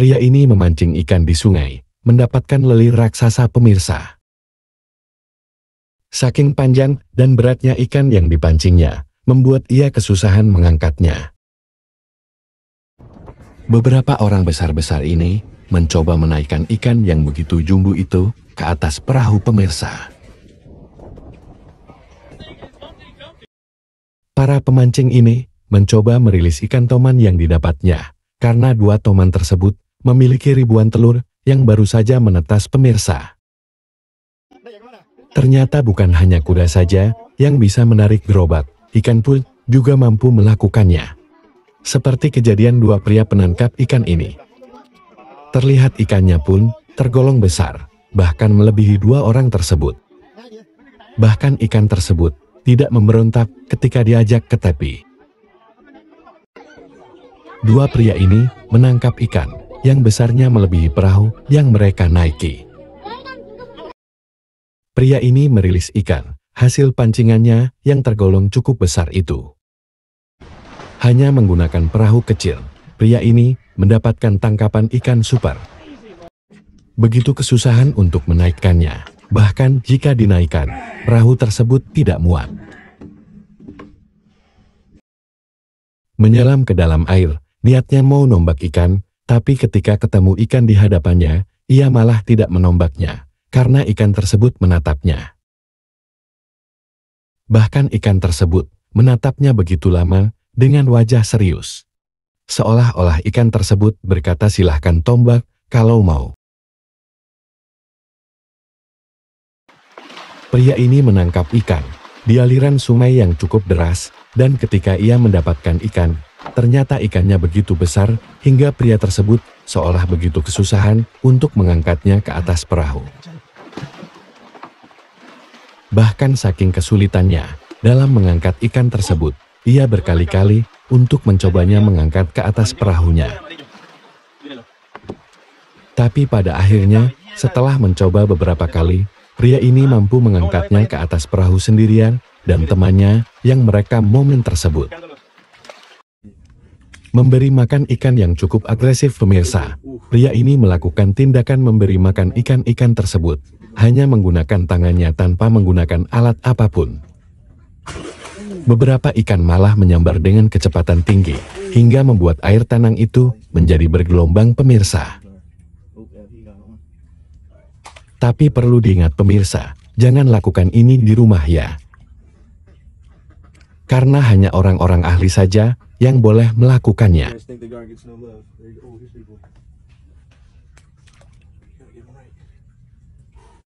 Pria ini memancing ikan di sungai, mendapatkan lele raksasa pemirsa. Saking panjang dan beratnya ikan yang dipancingnya, membuat ia kesusahan mengangkatnya. Beberapa orang besar-besar ini mencoba menaikkan ikan yang begitu jumbo itu ke atas perahu pemirsa. Para pemancing ini mencoba merilis ikan toman yang didapatnya, karena dua toman tersebut memiliki ribuan telur yang baru saja menetas pemirsa. Ternyata bukan hanya kuda saja yang bisa menarik gerobak, ikan pun juga mampu melakukannya. Seperti kejadian dua pria penangkap ikan ini. Terlihat ikannya pun tergolong besar, bahkan melebihi dua orang tersebut. Bahkan ikan tersebut tidak memberontak ketika diajak ke tepi. Dua pria ini menangkap ikan, yang besarnya melebihi perahu yang mereka naiki. Pria ini merilis ikan, hasil pancingannya yang tergolong cukup besar itu. Hanya menggunakan perahu kecil, pria ini mendapatkan tangkapan ikan super. Begitu kesusahan untuk menaikkannya, bahkan jika dinaikkan, perahu tersebut tidak muat. Menyelam ke dalam air, niatnya mau nombak ikan, tapi ketika ketemu ikan di hadapannya, ia malah tidak menombaknya, karena ikan tersebut menatapnya. Bahkan ikan tersebut menatapnya begitu lama dengan wajah serius. Seolah-olah ikan tersebut berkata silahkan tombak kalau mau. Pria ini menangkap ikan di aliran sungai yang cukup deras, dan ketika ia mendapatkan ikan, Ternyata ikannya begitu besar, hingga pria tersebut seolah begitu kesusahan untuk mengangkatnya ke atas perahu. Bahkan saking kesulitannya, dalam mengangkat ikan tersebut, ia berkali-kali untuk mencobanya mengangkat ke atas perahunya. Tapi pada akhirnya, setelah mencoba beberapa kali, pria ini mampu mengangkatnya ke atas perahu sendirian dan temannya yang mereka momen tersebut. Memberi makan ikan yang cukup agresif pemirsa. Pria ini melakukan tindakan memberi makan ikan-ikan tersebut, hanya menggunakan tangannya tanpa menggunakan alat apapun. Beberapa ikan malah menyambar dengan kecepatan tinggi, hingga membuat air tanang itu menjadi bergelombang pemirsa. Tapi perlu diingat pemirsa, jangan lakukan ini di rumah ya. Karena hanya orang-orang ahli saja yang boleh melakukannya.